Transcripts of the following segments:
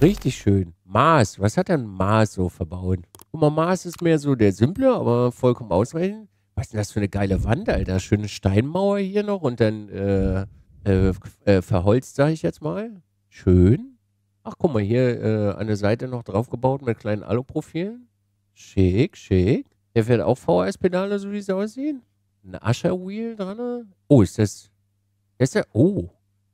Richtig schön. Mars. Was hat denn Mars so verbaut? Guck mal, Mars ist mehr so der simple, aber vollkommen ausreichend. Was ist denn das für eine geile Wand, Alter? Schöne Steinmauer hier noch und dann äh, äh, äh, verholzt, sage ich jetzt mal. Schön. Ach, guck mal, hier äh, an der Seite noch draufgebaut mit kleinen Aluprofilen. Schick, schick. Der fährt auch VHS-Pedale, so wie sie aussehen. Ein Usher-Wheel dran. Oh, ist das... Ist der... Oh,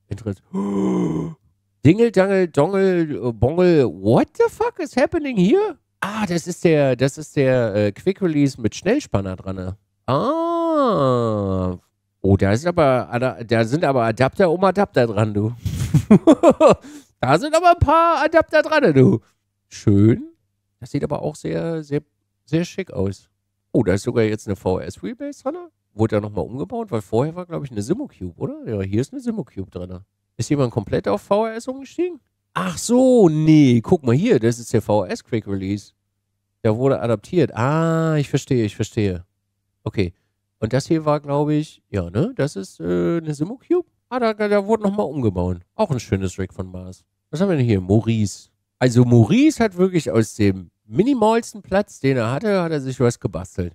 interessant. Oh. Dingel, Dangel, Dongel, Bongel. what the fuck is happening here? Ah, das ist der, das ist der äh, Quick Release mit Schnellspanner dran. Ne? Ah. Oh, da ist aber, da sind aber Adapter um Adapter dran, du. da sind aber ein paar Adapter dran, du. Schön. Das sieht aber auch sehr, sehr, sehr schick aus. Oh, da ist sogar jetzt eine VS rebase dran. Ne? Wurde da nochmal umgebaut, weil vorher war, glaube ich, eine Simocube, oder? Ja, hier ist eine Simocube dran. Ist jemand komplett auf VRS umgestiegen? Ach so, nee, guck mal hier, das ist der VRS Quick Release. Der wurde adaptiert. Ah, ich verstehe, ich verstehe. Okay. Und das hier war, glaube ich, ja, ne? Das ist äh, eine Simocube. Ah, da, da wurde nochmal umgebaut. Auch ein schönes Rig von Mars. Was haben wir denn hier? Maurice. Also Maurice hat wirklich aus dem minimalsten Platz, den er hatte, hat er sich was gebastelt.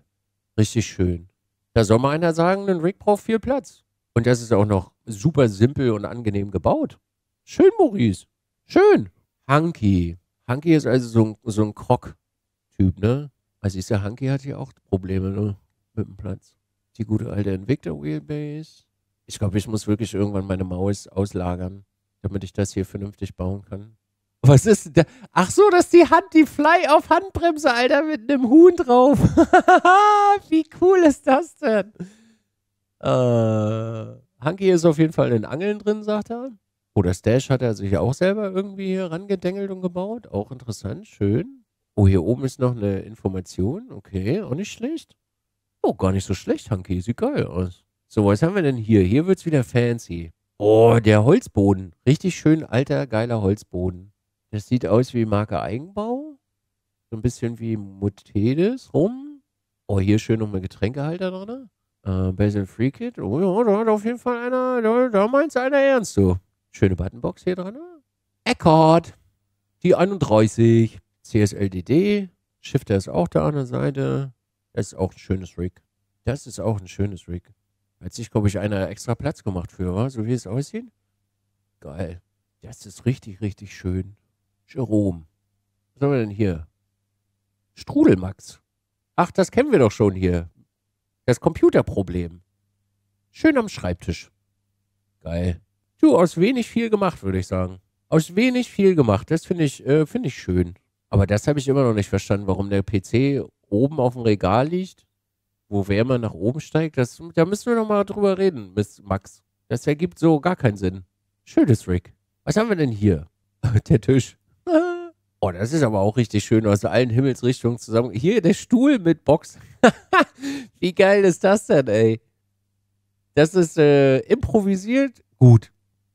Richtig schön. Da soll mal einer sagen, ein Rig braucht viel Platz. Und das ist auch noch super simpel und angenehm gebaut. Schön, Maurice. Schön. Hunky. Hunky ist also so ein, so ein Krog-Typ, ne? Also ich sag, Hunky hat hier auch Probleme, ne? Mit dem Platz. Die gute alte Invicta-Wheelbase. Ich glaube, ich muss wirklich irgendwann meine Maus auslagern, damit ich das hier vernünftig bauen kann. Was ist denn da? Ach so, das ist die Hand, die Fly auf Handbremse, Alter, mit einem Huhn drauf. Wie cool ist das denn? Äh, Hanky ist auf jeden Fall in den Angeln drin, sagt er. Oder oh, Stash hat er sich auch selber irgendwie hier rangedengelt und gebaut. Auch interessant, schön. Oh, hier oben ist noch eine Information. Okay, auch nicht schlecht. Oh, gar nicht so schlecht, Hanky. Sieht geil aus. So, was haben wir denn hier? Hier wird's wieder fancy. Oh, der Holzboden. Richtig schön alter, geiler Holzboden. Das sieht aus wie Marke Eigenbau. So ein bisschen wie Mutedes rum. Oh, hier schön nochmal Getränkehalter dran. Äh, Basil Freakit? Oh ja, da hat auf jeden Fall einer, da, da meint's einer ernst, du. Schöne Buttonbox hier dran. Ne? Eckhardt, die 31, CSLDD, Shifter ist auch da an der Seite. Das ist auch ein schönes Rig. Das ist auch ein schönes Rig. Hat sich, glaube ich, einer extra Platz gemacht für, wa? so wie es aussieht. Geil. Das ist richtig, richtig schön. Jerome. Was haben wir denn hier? Strudelmax. Ach, das kennen wir doch schon hier. Das Computerproblem. Schön am Schreibtisch. Geil. Du, aus wenig viel gemacht, würde ich sagen. Aus wenig viel gemacht. Das finde ich, äh, find ich schön. Aber das habe ich immer noch nicht verstanden, warum der PC oben auf dem Regal liegt, wo Wärme nach oben steigt. Das, da müssen wir nochmal drüber reden, Miss Max. Das ergibt so gar keinen Sinn. Schönes Rick. Was haben wir denn hier? der Tisch. Oh, das ist aber auch richtig schön aus allen Himmelsrichtungen zusammen. Hier der Stuhl mit Box. Wie geil ist das denn, ey? Das ist äh, improvisiert. Gut.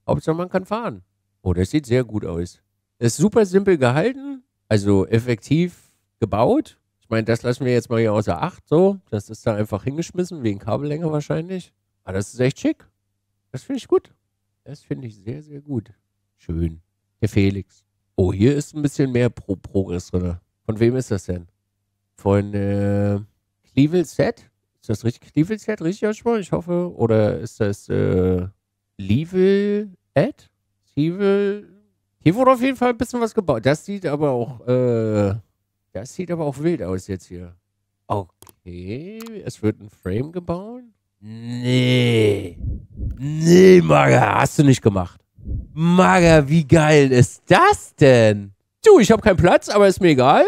Hauptsache, man kann fahren. Oh, das sieht sehr gut aus. Ist super simpel gehalten, also effektiv gebaut. Ich meine, das lassen wir jetzt mal hier außer Acht so. Das ist da einfach hingeschmissen, wegen Kabellänge wahrscheinlich. Aber ah, das ist echt schick. Das finde ich gut. Das finde ich sehr, sehr gut. Schön. Der Felix. Oh, hier ist ein bisschen mehr Pro Progress drin. Von wem ist das denn? Von äh, Clevel Set? Ist das richtig? Clevel Set, richtig ausgesprochen? Ich hoffe. Oder ist das äh, Level Ad? Level. Hier wurde auf jeden Fall ein bisschen was gebaut. Das sieht aber auch, äh, das sieht aber auch wild aus jetzt hier. Okay, es wird ein Frame gebaut. Nee. Nee, Maga, hast du nicht gemacht. Mager, wie geil ist das denn? Du, ich habe keinen Platz, aber ist mir egal.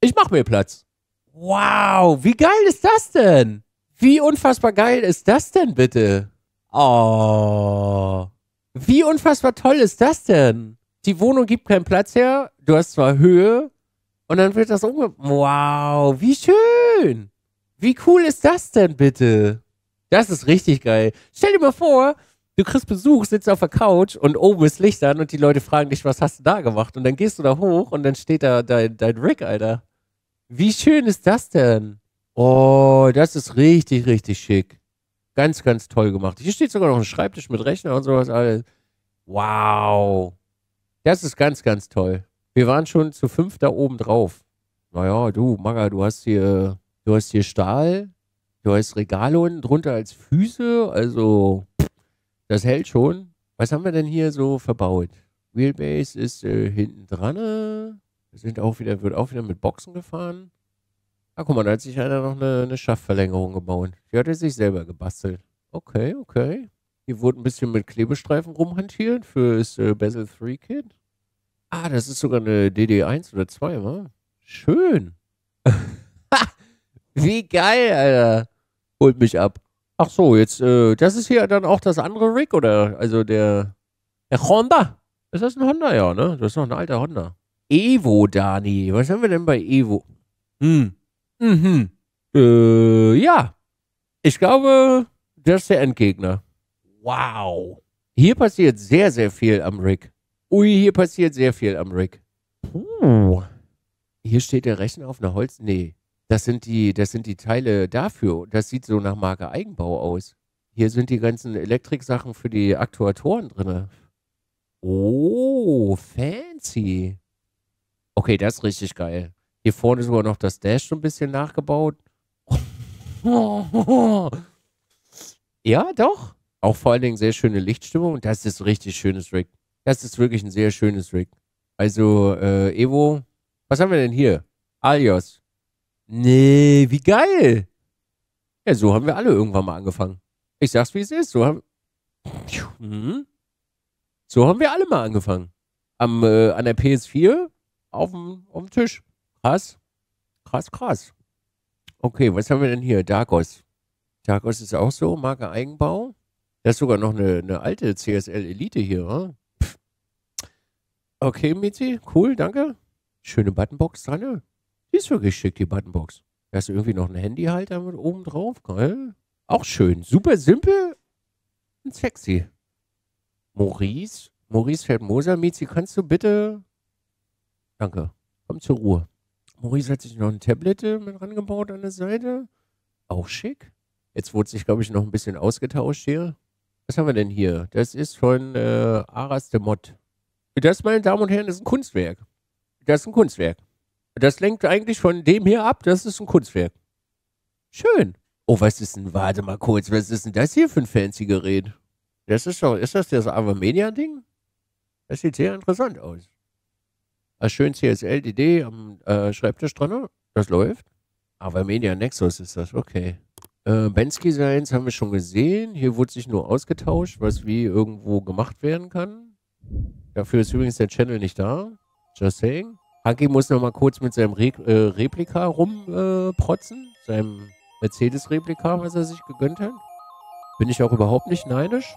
Ich mache mir Platz. Wow, wie geil ist das denn? Wie unfassbar geil ist das denn bitte? Oh. Wie unfassbar toll ist das denn? Die Wohnung gibt keinen Platz her, du hast zwar Höhe und dann wird das umge... Wow, wie schön. Wie cool ist das denn bitte? Das ist richtig geil. Stell dir mal vor, du kriegst Besuch, sitzt auf der Couch und oben ist Licht an und die Leute fragen dich, was hast du da gemacht? Und dann gehst du da hoch und dann steht da dein, dein Rick, Alter. Wie schön ist das denn? Oh, das ist richtig, richtig schick. Ganz, ganz toll gemacht. Hier steht sogar noch ein Schreibtisch mit Rechner und sowas alles. Wow. Das ist ganz, ganz toll. Wir waren schon zu fünf da oben drauf. Naja, du, Maga, du hast hier, du hast hier Stahl, du hast Regale unten drunter als Füße, also das hält schon. Was haben wir denn hier so verbaut? Wheelbase ist äh, hinten dran. Äh, sind auch wieder, wird auch wieder mit Boxen gefahren. Ah, guck mal, da hat sich einer noch eine, eine Schaftverlängerung gebaut. Die hat er sich selber gebastelt. Okay, okay. Hier wurde ein bisschen mit Klebestreifen rumhantiert fürs äh, Bezel 3 Kit. Ah, das ist sogar eine DD1 oder 2, wa? Schön. Wie geil, Alter. Holt mich ab. Ach so, jetzt, äh, das ist hier dann auch das andere Rig, oder? Also der, der Honda. Ist das ein Honda, ja, ne? Das ist noch ein alter Honda. Evo, Dani. Was haben wir denn bei Evo? Hm. Mhm. Äh, ja. Ich glaube, das ist der Endgegner. Wow. Hier passiert sehr, sehr viel am Rig. Ui, hier passiert sehr viel am Rig. Puh. Hier steht der Rechner auf einer Holz. Nee. Das sind die, das sind die Teile dafür. Das sieht so nach Marke Eigenbau aus. Hier sind die ganzen Elektriksachen für die Aktuatoren drin. Oh, fancy. Okay, das ist richtig geil. Hier vorne ist sogar noch das Dash so ein bisschen nachgebaut. ja, doch. Auch vor allen Dingen sehr schöne Lichtstimmung. Das ist ein richtig schönes Rig. Das ist wirklich ein sehr schönes Rig. Also, äh, Evo, was haben wir denn hier? Alios. Nee, wie geil. Ja, so haben wir alle irgendwann mal angefangen. Ich sag's, wie es ist. So haben, hm? so haben wir alle mal angefangen. Am, äh, an der PS4 auf dem Tisch. Krass. Krass, krass. Okay, was haben wir denn hier? Darkos. Darkos ist auch so, Marke Eigenbau. Das ist sogar noch eine, eine alte CSL-Elite hier. Hm? Okay, Mizi, cool, danke. Schöne Buttonbox dran. Ne? Die ist wirklich schick, die Buttonbox. Da ist irgendwie noch ein Handyhalter mit oben drauf. Geil. Auch schön. Super simpel und sexy. Maurice, Maurice Feldmoser, Mietzi, kannst du bitte. Danke. Komm zur Ruhe. Maurice hat sich noch ein Tablet äh, mit rangebaut an der Seite. Auch schick. Jetzt wurde sich, glaube ich, noch ein bisschen ausgetauscht hier. Was haben wir denn hier? Das ist von äh, Aras de Mott. Das, meine Damen und Herren, ist ein Kunstwerk. Das ist ein Kunstwerk. Das lenkt eigentlich von dem hier ab, das ist ein Kunstwerk. Schön. Oh, was ist denn, warte mal kurz, was ist denn das hier für ein fancy Gerät? Das ist doch, ist das das Avamania-Ding? Das sieht sehr interessant aus. Ah, schön CSL-DD am äh, Schreibtisch dran, das läuft. Avamania Nexus ist das, okay. Äh, Bensky Science haben wir schon gesehen. Hier wurde sich nur ausgetauscht, was wie irgendwo gemacht werden kann. Dafür ist übrigens der Channel nicht da. Just saying. Haki muss noch mal kurz mit seinem Re äh, Replika rumprotzen, äh, seinem Mercedes-Replika, was er sich gegönnt hat. Bin ich auch überhaupt nicht neidisch.